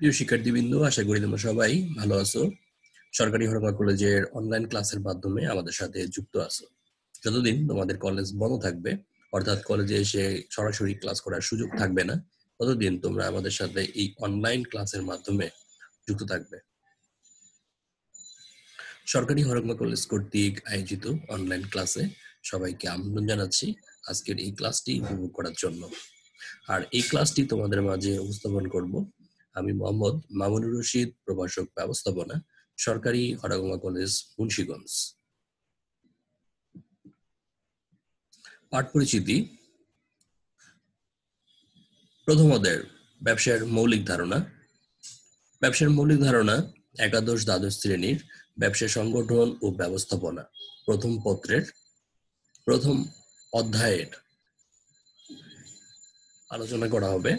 প্রিয় শিক্ষার্থীবৃন্দ আশা করি তোমরা সবাই ভালো আছো সরকারি হরমা কলেজের অনলাইন ক্লাসের মাধ্যমে আমাদের সাথে যুক্ত আছো যতদিন তোমাদের কলেজ বন্ধ থাকবে অর্থাৎ কলেজে এসে সরাসরি ক্লাস করার সুযোগ থাকবে না ততদিন তোমরা আমাদের সাথে এই অনলাইন ক্লাসের মাধ্যমে যুক্ত থাকবে সরকারি হরকমা কলেজ কর্তৃক আয়োজিত অনলাইন ক্লাসে সবাইকে আমন্ত্রণ জানাচ্ছি আজকের এই ক্লাসটি উপভোগ করার জন্য আর এই ক্লাসটি তোমাদের মাঝে উপস্থাপন করব আমি মোহাম্মদ মামুনুর রশিদ প্রভাষক ব্যবস্থাপনা সরকারি হরাগমা কলেজ মুন্সীগঞ্জ পাঠ পরিচিতি প্রথম অধ্যায়ের ব্যবসায়ের মৌলিক ধারণা ব্যবসার মৌলিক ধারণা একাদশ দ্বাদশ শ্রেণীর ব্যবসা সংগঠন ও ব্যবস্থাপনা প্রথম পত্রের প্রথম অধ্যায়ের আলোচনা করা হবে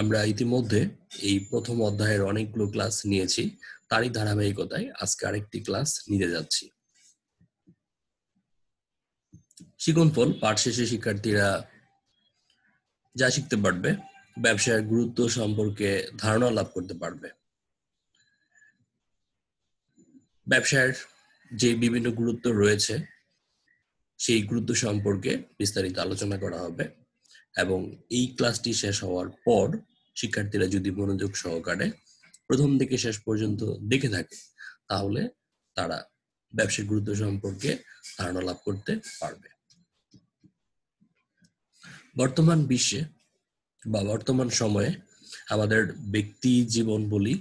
আমরা ইতিমধ্যে এই প্রথম অধ্যায়ের অনেকগুলো ক্লাস নিয়েছি তারই ধারাবাহিকতায় আজকে আরেকটি ক্লাস নিতে যাচ্ছি শিকনফল পাঠ শেষে শিক্ষার্থীরা যা শিখতে পারবে ব্যবসায়ের গুরুত্ব সম্পর্কে ধারণা লাভ করতে পারবে ব্যবসায়ের যে বিভিন্ন গুরুত্ব রয়েছে সেই গুরুত্ব সম্পর্কে বিস্তারিত আলোচনা করা হবে এবং এই ক্লাসটি শেষ হওয়ার পর শিক্ষার্থীরা যদি মনোযোগ সহকারে প্রথম থেকে শেষ পর্যন্ত দেখে থাকে তাহলে তারা ব্যবসায়িক গুরুত্ব সম্পর্কে ধারণা লাভ করতে পারবে বর্তমান বিশ্বে বা বর্তমান সময়ে আমাদের ব্যক্তি জীবন বলি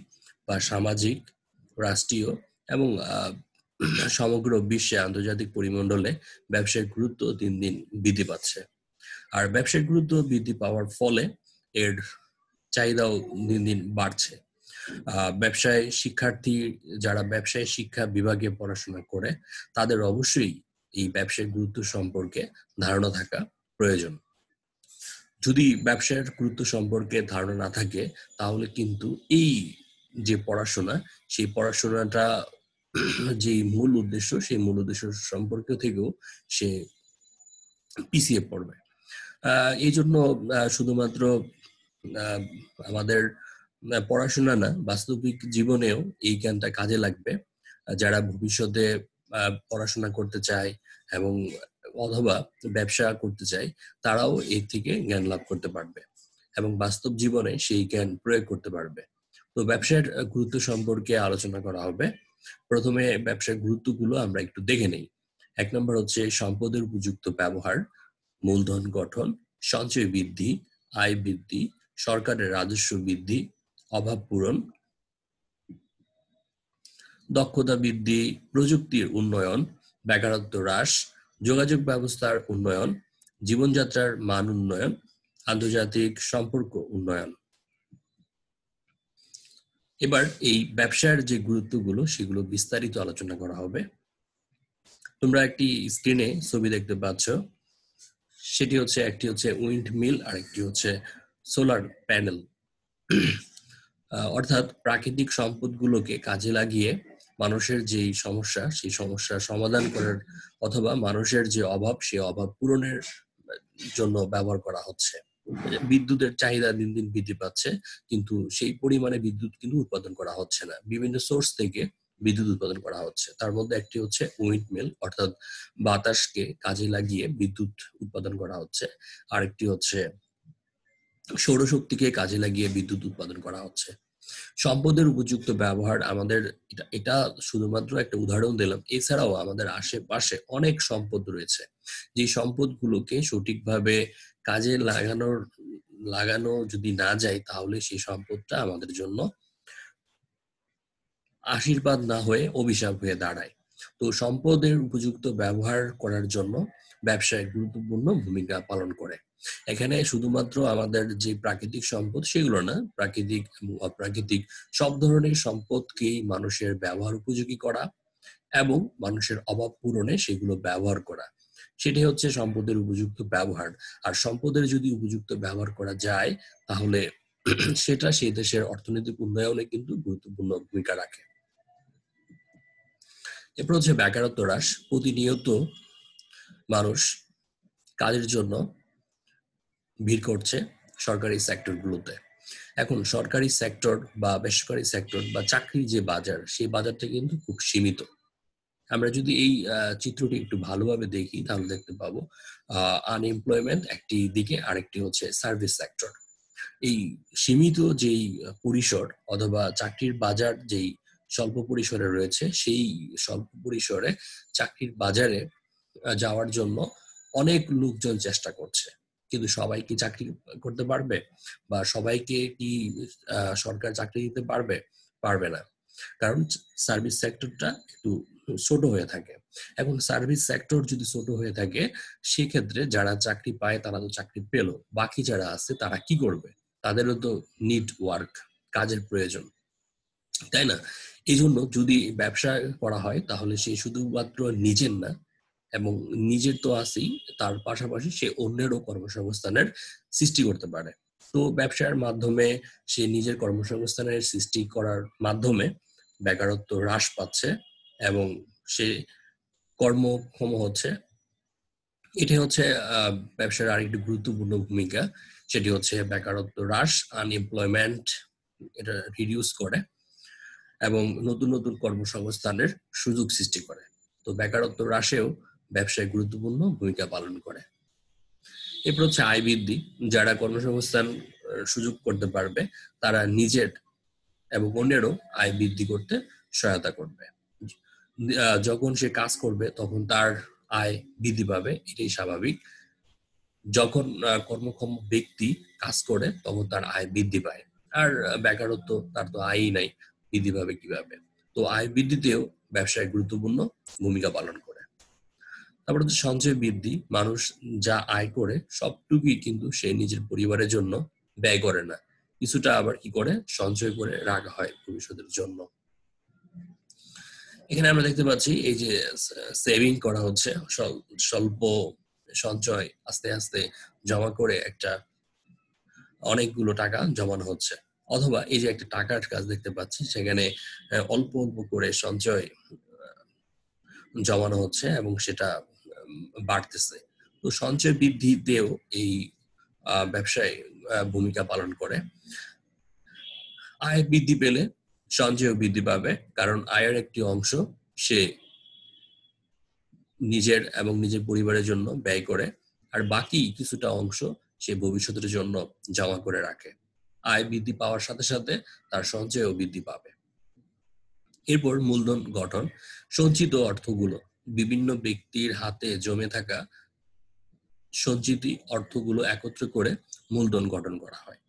বা সামাজিক রাষ্ট্রীয় এবং সমগ্র বিশ্বে আন্তর্জাতিক পরিমণ্ডলে ব্যবসায়িক গুরুত্ব দিন দিন বৃদ্ধি পাচ্ছে আর ব্যবসায়িক গুরুত্ব বৃদ্ধি পাওয়ার ফলে এর চাহিদাও দিন দিন বাড়ছে ব্যবসায় শিক্ষার্থী যারা ব্যবসায় শিক্ষা বিভাগে পড়াশোনা করে তাদের অবশ্যই এই ব্যবসায়িক গুরুত্ব সম্পর্কে ধারণা থাকা প্রয়োজন যদি ব্যবসায়ের গুরুত্ব সম্পর্কে ধারণা না থাকে তাহলে কিন্তু এই যে পড়াশোনা সেই পড়াশোনাটা যে মূল উদ্দেশ্য সেই মূল উদ্দেশ্য সম্পর্ক থেকেও সে পিছিয়ে পড়বে এই জন্য শুধুমাত্র আমাদের পড়াশোনা না বাস্তবিক জীবনেও এই জ্ঞানটা কাজে লাগবে যারা ভবিষ্যতে পড়াশোনা করতে চায় এবং অথবা ব্যবসা করতে চায় তারাও এর থেকে জ্ঞান লাভ করতে পারবে এবং বাস্তব জীবনে সেই জ্ঞান প্রয়োগ করতে পারবে তো ব্যবসার গুরুত্ব সম্পর্কে আলোচনা করা হবে প্রথমে ব্যবসার গুরুত্বগুলো আমরা একটু দেখে নেই এক নম্বর হচ্ছে সম্পদের উপযুক্ত ব্যবহার মূলধন গঠন সঞ্চয় বৃদ্ধি আয় বৃদ্ধি সরকারের রাজস্ব বৃদ্ধি অভাব পূরণ দক্ষতা বৃদ্ধি প্রযুক্তির উন্নয়ন বেকারত্ব হ্রাস যোগাযোগ ব্যবস্থার উন্নয়ন জীবনযাত্রার মান উন্নয়ন আন্তর্জাতিক সম্পর্ক উন্নয়ন এবার এই ব্যবসার যে গুরুত্বগুলো সেগুলো বিস্তারিত আলোচনা করা হবে তোমরা একটি স্ক্রিনে ছবি দেখতে পাচ্ছ সেটি হচ্ছে একটি হচ্ছে উইন্ড মিল আর একটি হচ্ছে সোলার প্যানেল অর্থাৎ প্রাকৃতিক সম্পদগুলোকে কাজে লাগিয়ে মানুষের যেই সমস্যা সেই সমস্যা সমাধান করার অথবা মানুষের যে অভাব সেই অভাব পূরণের জন্য ব্যবহার করা হচ্ছে বিদ্যুতের চাহিদা দিন দিন বৃদ্ধি পাচ্ছে কিন্তু সেই পরিমাণে বিদ্যুৎ কিন্তু উৎপাদন করা হচ্ছে না বিভিন্ন সোর্স থেকে বিদ্যুৎ উৎপাদন করা হচ্ছে তার মধ্যে একটি হচ্ছে উইন্ড মিল অর্থাৎ বাতাসকে কাজে লাগিয়ে বিদ্যুৎ উৎপাদন করা হচ্ছে আরেকটি হচ্ছে সৌরশক্তিকে কাজে লাগিয়ে বিদ্যুৎ উৎপাদন করা হচ্ছে সম্পদের উপযুক্ত ব্যবহার আমাদের এটা এটা শুধুমাত্র একটা উদাহরণ দিলাম এছাড়াও আমাদের আশেপাশে অনেক সম্পদ রয়েছে যে সম্পদগুলোকে সঠিকভাবে কাজে লাগানোর লাগানো যদি না যায় তাহলে সেই সম্পদটা আমাদের জন্য আশীর্বাদ না হয়ে অভিশাপ হয়ে দাঁড়ায় তো সম্পদের উপযুক্ত ব্যবহার করার জন্য ব্যবসায় গুরুত্বপূর্ণ ভূমিকা পালন করে এখানে শুধুমাত্র আমাদের যে প্রাকৃতিক সম্পদ সেগুলো না প্রাকৃতিক অপ্রাকৃতিক সব ধরনের সম্পদকেই মানুষের ব্যবহার উপযোগী করা এবং মানুষের অভাব পূরণে সেগুলো ব্যবহার করা সেটাই হচ্ছে সম্পদের উপযুক্ত ব্যবহার আর সম্পদের যদি উপযুক্ত ব্যবহার করা যায় তাহলে সেটা সেই দেশের অর্থনৈতিক উন্নয়নে কিন্তু গুরুত্বপূর্ণ ভূমিকা রাখে এরপর হচ্ছে বেকারত্ব হ্রাস প্রতিনিয়ত মানুষ কাজের জন্য ভিড় করছে সরকারি গুলোতে এখন সরকারি সেক্টর বা বেসরকারি সেক্টর বা চাকরির যে বাজার সেই বাজারটা কিন্তু খুব সীমিত আমরা যদি এই চিত্রটি একটু ভালোভাবে দেখি তাহলে দেখতে পাবো আনএমপ্লয়মেন্ট একটি দিকে আরেকটি হচ্ছে সার্ভিস সেক্টর এই সীমিত যেই পরিসর অথবা চাকরির বাজার যেই স্বল্প পরিসরে রয়েছে সেই স্বল্প পরিসরে চাকরির বাজারে যাওয়ার জন্য অনেক লোকজন চেষ্টা করছে কিন্তু সবাইকে চাকরি করতে পারবে বা সবাইকে কি সরকার চাকরি দিতে পারবে পারবে না কারণ সার্ভিস সেক্টরটা একটু ছোট হয়ে থাকে এবং সার্ভিস সেক্টর যদি ছোট হয়ে থাকে সেক্ষেত্রে যারা চাকরি পায় তারা তো চাকরি পেল বাকি যারা আছে তারা কি করবে তাদেরও তো নিড ওয়ার্ক কাজের প্রয়োজন তাই না এই জন্য যদি ব্যবসা করা হয় তাহলে সে শুধুমাত্র নিজের না এবং নিজের তো আছেই তার পাশাপাশি সে অন্যেরও কর্মসংস্থানের সৃষ্টি করতে পারে তো ব্যবসার মাধ্যমে সে নিজের কর্মসংস্থানের সৃষ্টি করার মাধ্যমে বেকারত্ব হ্রাস পাচ্ছে এবং সে কর্মক্ষম হচ্ছে এটি হচ্ছে ব্যবসার আরেকটি গুরুত্বপূর্ণ ভূমিকা সেটি হচ্ছে বেকারত্ব হ্রাস আনএমপ্লয়মেন্ট এটা রিডিউস করে এবং নতুন নতুন কর্মসংস্থানের সুযোগ সৃষ্টি করে তো বেকারত্ব হ্রাসেও ব্যবসায় গুরুত্বপূর্ণ ভূমিকা পালন করে এরপর হচ্ছে আয় বৃদ্ধি যারা কর্মসংস্থান সুযোগ করতে পারবে তারা নিজের এবং অন্যেরও আয় বৃদ্ধি করতে সহায়তা করবে যখন সে কাজ করবে তখন তার আয় বৃদ্ধি পাবে এটাই স্বাভাবিক যখন কর্মক্ষম ব্যক্তি কাজ করে তখন তার আয় বৃদ্ধি পায় আর বেকারত্ব তার তো আয়ই নাই কিভাবে কিভাবে তো আয় বৃদ্ধিতেও ব্যবসায় গুরুত্বপূর্ণ ভূমিকা পালন করে তারপর হচ্ছে সঞ্চয় বৃদ্ধি মানুষ যা আয় করে সবটুকুই কিন্তু সে নিজের পরিবারের জন্য ব্যয় করে না কিছুটা আবার কি করে সঞ্চয় করে রাখা হয় ভবিষ্যতের জন্য এখানে আমরা দেখতে পাচ্ছি এই যে সেভিং করা হচ্ছে স্বল্প সঞ্চয় আস্তে আস্তে জমা করে একটা অনেকগুলো টাকা জমানো হচ্ছে অথবা এই যে একটা টাকার কাজ দেখতে পাচ্ছি সেখানে অল্প অল্প করে সঞ্চয় জমানো হচ্ছে এবং সেটা বাড়তেছে তো সঞ্চয় বৃদ্ধিতেও এই ব্যবসায় ভূমিকা পালন করে আয় বৃদ্ধি পেলে সঞ্চয় বৃদ্ধি পাবে কারণ আয়ের একটি অংশ সে নিজের এবং নিজের পরিবারের জন্য ব্যয় করে আর বাকি কিছুটা অংশ সে ভবিষ্যতের জন্য জমা করে রাখে আয় বৃদ্ধি পাওয়ার সাথে সাথে তার সঞ্চয়ও বৃদ্ধি পাবে এরপর মূলধন গঠন সঞ্চিত অর্থগুলো বিভিন্ন ব্যক্তির হাতে জমে থাকা সঞ্চিত অর্থগুলো একত্র করে মূলধন গঠন করা হয়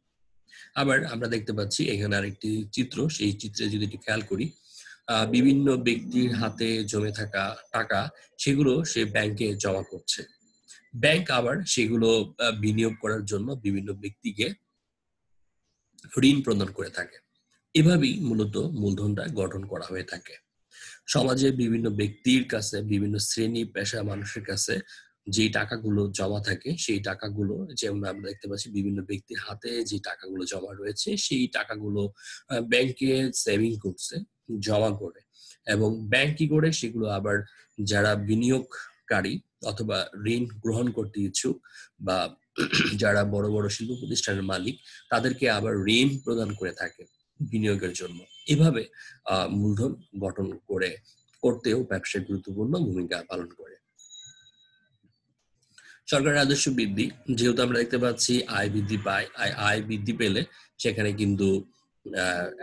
আবার আমরা দেখতে পাচ্ছি এখানে আরেকটি চিত্র সেই চিত্রে যদি একটু খেয়াল করি বিভিন্ন ব্যক্তির হাতে জমে থাকা টাকা সেগুলো সে ব্যাংকে জমা করছে ব্যাংক আবার সেগুলো বিনিয়োগ করার জন্য বিভিন্ন ব্যক্তিকে ঋণ প্রদান করে থাকে এভাবেই মূলত মূলধনটা গঠন করা হয়ে থাকে সমাজে বিভিন্ন ব্যক্তির কাছে বিভিন্ন শ্রেণী পেশা মানুষের কাছে যে টাকাগুলো জমা থাকে সেই টাকাগুলো যেমন আমরা দেখতে পাচ্ছি বিভিন্ন ব্যক্তির হাতে যে টাকাগুলো জমা রয়েছে সেই টাকাগুলো ব্যাংকে সেভিং করছে জমা করে এবং ব্যাংক কি করে সেগুলো আবার যারা বিনিয়োগ কারী অথবা ঋণ গ্রহণ করতে ইচ্ছুক বা যারা বড় বড় শিল্প প্রতিষ্ঠানের মালিক তাদেরকে আবার ঋণ প্রদান করে থাকে বিনিয়োগের জন্য এভাবে মূলধন গঠন করে করতেও ব্যবসায় গুরুত্বপূর্ণ ভূমিকা পালন করে সরকারের আদর্শ বৃদ্ধি যেহেতু আমরা দেখতে পাচ্ছি আয় বৃদ্ধি পায় আয় বৃদ্ধি পেলে সেখানে কিন্তু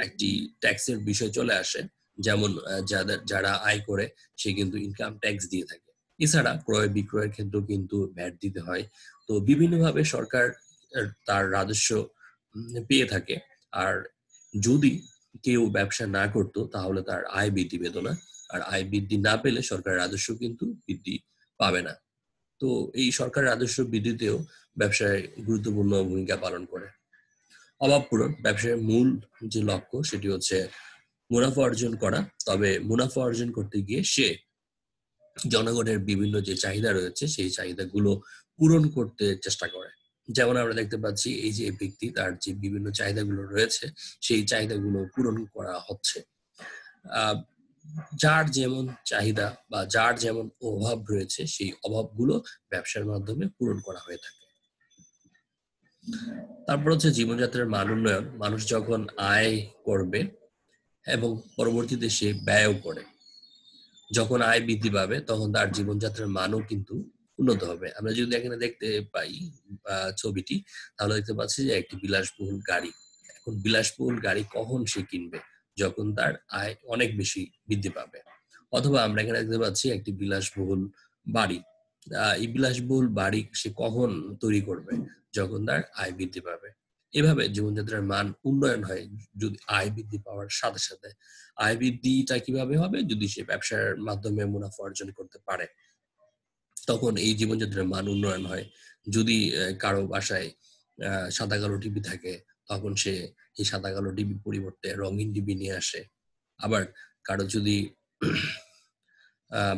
একটি ট্যাক্সের বিষয় চলে আসে যেমন যাদের যারা আয় করে সে কিন্তু ইনকাম ট্যাক্স দিয়ে থাকে এছাড়া ক্রয় বিক্রয়ের ক্ষেত্রেও কিন্তু ভ্যাট দিতে হয় তো বিভিন্নভাবে সরকার তার রাজস্ব পেয়ে থাকে আর যদি কেউ ব্যবসা না করতো তাহলে তার আয় বৃদ্ধি পেত না আর আয় বৃদ্ধি না পেলে সরকার রাজস্ব কিন্তু বৃদ্ধি পাবে না তো এই সরকার রাজস্ব বৃদ্ধিতেও ব্যবসায় গুরুত্বপূর্ণ ভূমিকা পালন করে অভাব পূরণ ব্যবসায়ের মূল যে লক্ষ্য সেটি হচ্ছে মুনাফা অর্জন করা তবে মুনাফা অর্জন করতে গিয়ে সে জনগণের বিভিন্ন যে চাহিদা রয়েছে সেই চাহিদাগুলো পূরণ করতে চেষ্টা করে যেমন আমরা দেখতে পাচ্ছি এই যে ব্যক্তি তার যে বিভিন্ন চাহিদাগুলো রয়েছে সেই চাহিদাগুলো পূরণ করা হচ্ছে যার যেমন চাহিদা বা যার যেমন অভাব রয়েছে সেই অভাবগুলো ব্যবসার মাধ্যমে পূরণ করা হয়ে থাকে তারপর হচ্ছে জীবনযাত্রার মান উন্নয়ন মানুষ যখন আয় করবে এবং পরবর্তীতে সে ব্যয়ও করে যখন আয় বৃদ্ধি পাবে তখন তার জীবনযাত্রার মানও কিন্তু উন্নত হবে আমরা যদি এখানে দেখতে পাই ছবিটি তাহলে দেখতে পাচ্ছি যে একটি বিলাসবহুল গাড়ি এখন বিলাসবহুল গাড়ি কখন সে কিনবে যখন তার আয় অনেক বেশি বৃদ্ধি পাবে অথবা আমরা এখানে দেখতে পাচ্ছি একটি বিলাসবহুল বাড়ি এই বিলাসবহুল বাড়ি সে কখন তৈরি করবে যখন তার আয় বৃদ্ধি পাবে এভাবে জীবনযাত্রার মান উন্নয়ন হয় যদি আয় বৃদ্ধি পাওয়ার সাথে সাথে আয় বৃদ্ধিটা কিভাবে হবে যদি সে ব্যবসার মাধ্যমে মুনাফা অর্জন করতে পারে তখন এই জীবনযাত্রার মান উন্নয়ন হয় যদি কারো বাসায় সাদা কালো টিভি থাকে তখন সে এই সাদা কালো টিভির পরিবর্তে রঙিন টিভি নিয়ে আসে আবার কারো যদি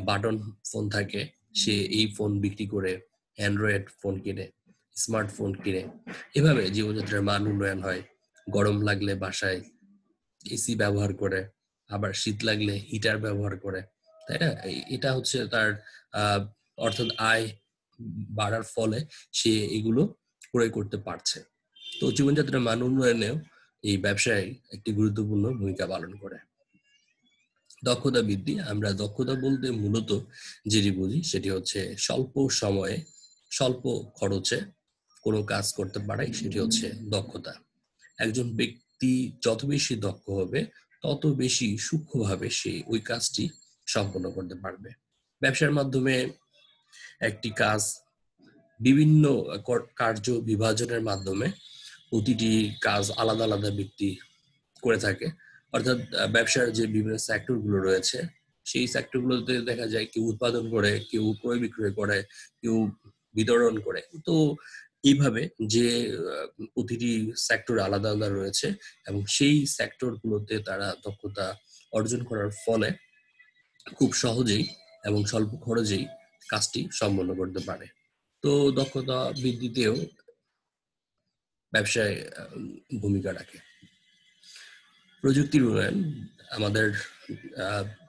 বাটন ফোন থাকে সে এই ফোন বিক্রি করে অ্যান্ড্রয়েড ফোন কিনে স্মার্টফোন কিনে এভাবে জীবনযাত্রার মান উন্নয়ন হয় গরম লাগলে বাসায় এসি ব্যবহার করে আবার শীত লাগলে হিটার ব্যবহার করে তাই না এটা হচ্ছে তার অর্থাৎ আয় বাড়ার ফলে সে এগুলো ক্রয় করতে পারছে তো জীবনযাত্রার মান উন্নয়নেও এই ব্যবসায় একটি গুরুত্বপূর্ণ ভূমিকা পালন করে দক্ষতা বৃদ্ধি আমরা দক্ষতা বলতে মূলত যেটি বুঝি সেটি হচ্ছে স্বল্প সময়ে স্বল্প খরচে কোনো কাজ করতে পারে সেটি হচ্ছে দক্ষতা একজন ব্যক্তি যত বেশি দক্ষ হবে তত বেশি সূক্ষ্মভাবে সে ওই কাজটি সম্পন্ন করতে পারবে ব্যবসার মাধ্যমে একটি কাজ বিভিন্ন কার্য বিভাজনের মাধ্যমে প্রতিটি কাজ আলাদা আলাদা ব্যক্তি করে থাকে অর্থাৎ ব্যবসার যে বিভিন্ন সেক্টর গুলো রয়েছে সেই সেক্টর গুলোতে দেখা যায় কেউ উৎপাদন করে কেউ ক্রয় বিক্রয় করে কেউ বিতরণ করে তো এইভাবে যে প্রতিটি সেক্টর আলাদা আলাদা রয়েছে এবং সেই সেক্টর গুলোতে তারা দক্ষতা অর্জন করার ফলে খুব সহজেই এবং স্বল্প খরচেই কাজটি সম্পন্ন করতে পারে তো দক্ষতা বৃদ্ধিতেও ব্যবসায় ভূমিকা রাখে প্রযুক্তির উন্নয়ন আমাদের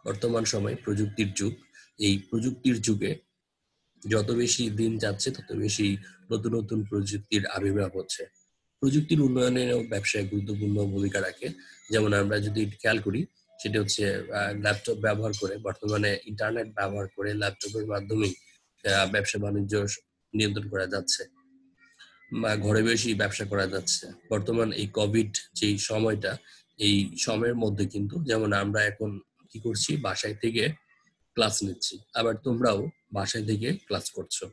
বর্তমান সময়ে প্রযুক্তির যুগ এই প্রযুক্তির যুগে যত বেশি দিন যাচ্ছে তত বেশি নতুন নতুন প্রযুক্তির আবির্ভাব হচ্ছে প্রযুক্তির উন্নয়নে ব্যবসায় গুরুত্বপূর্ণ ভূমিকা রাখে যেমন আমরা যদি খেয়াল করি সেটা হচ্ছে ল্যাপটপ ব্যবহার করে বর্তমানে ইন্টারনেট ব্যবহার করে ল্যাপটপের মাধ্যমে ব্যবসা বাণিজ্য নিয়ন্ত্রণ করা যাচ্ছে বা ঘরে বসেই ব্যবসা করা যাচ্ছে বর্তমান এই কোভিড যে সময়টা এই সময়ের মধ্যে কিন্তু যেমন আমরা এখন কি করছি বাসায় থেকে ক্লাস নিচ্ছি আবার তোমরাও বাসায় থেকে ক্লাস করছো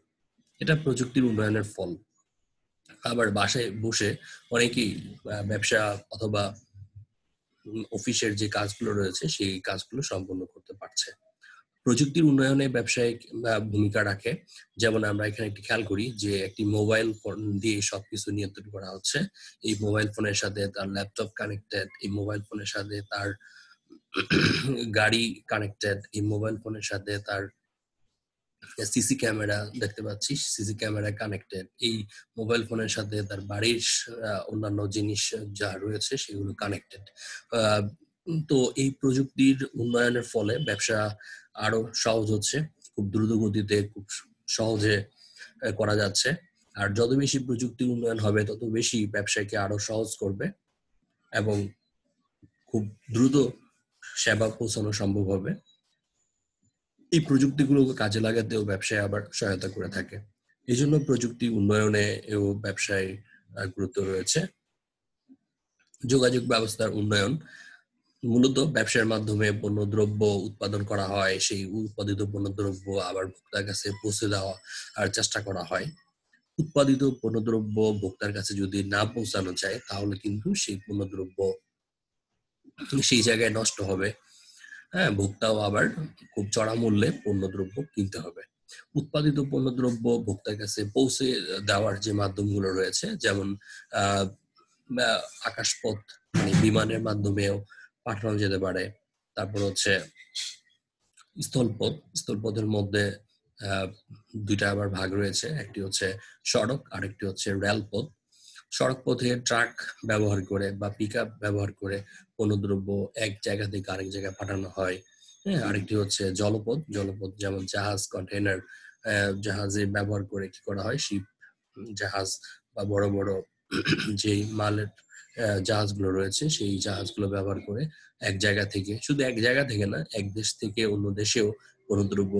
এটা প্রযুক্তির উন্নয়নের ফল আবার বাসায় বসে অনেকেই ব্যবসা অথবা অফিসের যে কাজগুলো রয়েছে সেই কাজগুলো সম্পন্ন করতে পারছে প্রযুক্তির উন্নয়নে ব্যবসায়িক ভূমিকা রাখে যেমন আমরা এখানে একটি খেয়াল করি যে একটি মোবাইল ফোন দিয়ে সবকিছু নিয়ন্ত্রণ করা হচ্ছে এই মোবাইল ফোনের সাথে তার ল্যাপটপ কানেক্টেড এই মোবাইল ফোনের সাথে তার গাড়ি কানেক্টেড এই মোবাইল ফোনের সাথে তার সিসি ক্যামেরা দেখতে পাচ্ছি সিসি ক্যামেরা কানেক্টেড এই মোবাইল ফোনের সাথে তার বাড়ির অন্যান্য জিনিস যা রয়েছে সেগুলো কানেক্টেড তো এই প্রযুক্তির উন্নয়নের ফলে ব্যবসা আরো সহজ হচ্ছে খুব দ্রুত গতিতে খুব সহজে করা যাচ্ছে আর যত বেশি প্রযুক্তির উন্নয়ন হবে তত বেশি ব্যবসাকে আরো সহজ করবে এবং খুব দ্রুত সেবা পৌঁছানো সম্ভব হবে এই প্রযুক্তিগুলোকে কাজে লাগাতেও ব্যবসায় আবার সহায়তা করে থাকে এই জন্য প্রযুক্তি উন্নয়নে এও ব্যবসায় গুরুত্ব রয়েছে যোগাযোগ ব্যবস্থার উন্নয়ন মূলত ব্যবসার মাধ্যমে পণ্যদ্রব্য উৎপাদন করা হয় সেই উৎপাদিত পণ্যদ্রব্য আবার ভোক্তার কাছে পৌঁছে দেওয়া আর চেষ্টা করা হয় উৎপাদিত পণ্যদ্রব্য ভোক্তার কাছে যদি না পৌঁছানো যায় তাহলে কিন্তু সেই পণ্যদ্রব্য সেই জায়গায় নষ্ট হবে হ্যাঁ ভোক্তাও আবার খুব চড়া মূল্যে পণ্যদ্রব্য কিনতে হবে উৎপাদিত পণ্যদ্রব্য ভোক্তার কাছে পৌঁছে দেওয়ার যে মাধ্যমগুলো রয়েছে যেমন আকাশপথ মানে বিমানের মাধ্যমেও পাঠানো যেতে পারে তারপর হচ্ছে স্থলপথ স্থলপথের মধ্যে দুইটা আবার ভাগ রয়েছে একটি হচ্ছে সড়ক আরেকটি হচ্ছে রেলপথ পথে ট্রাক ব্যবহার করে বা পিক ব্যবহার করে পণ্যদ্রব্য এক জায়গা থেকে আরেক জায়গায় পাঠানো হয় হ্যাঁ আরেকটি হচ্ছে জলপথ জলপথ যেমন জাহাজ কন্টেনার জাহাজে ব্যবহার করে কি করা হয় শিপ জাহাজ বা বড় বড় যে মালের জাহাজগুলো রয়েছে সেই জাহাজগুলো ব্যবহার করে এক জায়গা থেকে শুধু এক জায়গা থেকে না এক দেশ থেকে অন্য দেশেও কোনো দ্রব্য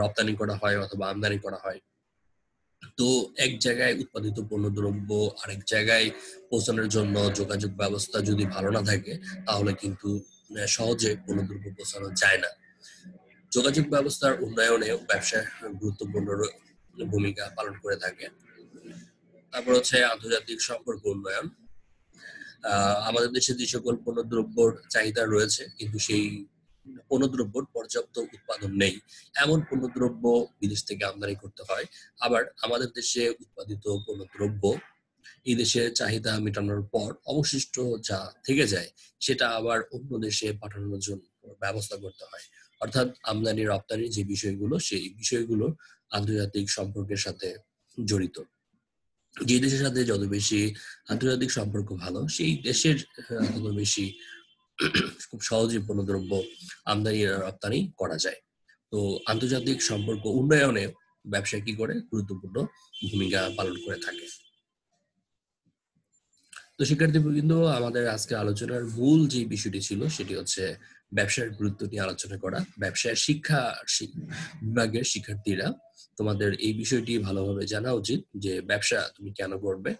রপ্তানি করা হয় অথবা আমদানি করা হয় তো এক জায়গায় উৎপাদিত পণ্যদ্রব্য আরেক জায়গায় পৌঁছানোর জন্য যোগাযোগ ব্যবস্থা যদি ভালো না থাকে তাহলে কিন্তু সহজে পণ্যদ্রব্য পৌঁছানো যায় না যোগাযোগ ব্যবস্থার উন্নয়নে ব্যবসা গুরুত্বপূর্ণ ভূমিকা পালন করে থাকে তারপর হচ্ছে আন্তর্জাতিক সম্পর্ক উন্নয়ন আমাদের দেশে যে সকল পণ্যদ্রব্যর চাহিদা রয়েছে কিন্তু সেই পণ্যদ্রব্যর পর্যাপ্ত উৎপাদন নেই এমন পণ্যদ্রব্য বিদেশ থেকে আমদানি করতে হয় আবার আমাদের দেশে উৎপাদিত পণ্যদ্রব্য এই দেশে চাহিদা মেটানোর পর অবশিষ্ট যা থেকে যায় সেটা আবার অন্য দেশে পাঠানোর জন্য ব্যবস্থা করতে হয় অর্থাৎ আমদানি রপ্তানির যে বিষয়গুলো সেই বিষয়গুলো আন্তর্জাতিক সম্পর্কের সাথে জড়িত যে দেশের সাথে যত বেশি আন্তর্জাতিক সম্পর্ক ভালো সেই দেশের তত বেশি খুব সহজে পণ্যদ্রব্য আমদানি রপ্তানি করা যায় তো আন্তর্জাতিক সম্পর্ক উন্নয়নে ব্যবসা কি করে গুরুত্বপূর্ণ ভূমিকা পালন করে থাকে তো শিক্ষার্থী বৃন্দ আমাদের আজকে আলোচনার মূল যে বিষয়টি ছিল সেটি হচ্ছে ব্যবসার গুরুত্ব নিয়ে আলোচনা করা ব্যবসায় শিক্ষা বিভাগের শিক্ষার্থীরা তোমাদের এই বিষয়টি ভালোভাবে জানা উচিত যে ব্যবসা তুমি কেন করবে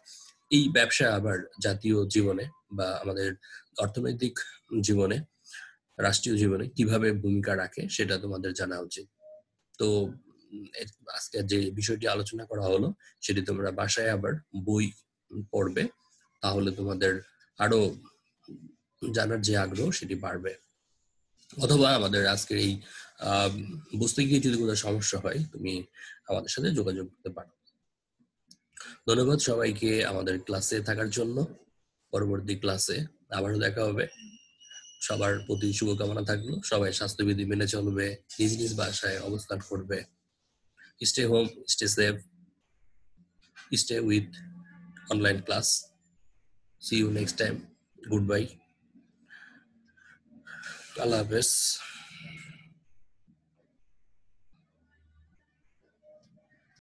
এই ব্যবসা আবার জাতীয় জীবনে বা আমাদের অর্থনৈতিক জীবনে রাষ্ট্রীয় জীবনে কিভাবে ভূমিকা রাখে সেটা তোমাদের জানা উচিত তো আজকে যে বিষয়টি আলোচনা করা হলো সেটি তোমরা বাসায় আবার বই পড়বে তাহলে তোমাদের আরো জানার যে আগ্রহ সেটি বাড়বে অথবা আমাদের আজকের এই বুঝতে গিয়ে যদি কোনো সমস্যা হয় তুমি আমাদের সাথে যোগাযোগ করতে পারো ধন্যবাদ সবাইকে আমাদের ক্লাসে থাকার জন্য পরবর্তী ক্লাসে আবারও দেখা হবে সবার প্রতি শুভকামনা থাকলো সবাই স্বাস্থ্যবিধি মেনে চলবে নিজ নিজ বাসায় অবস্থান করবে stay home stay safe stay with online class see you next time good bye আল্লাহ হাফেজ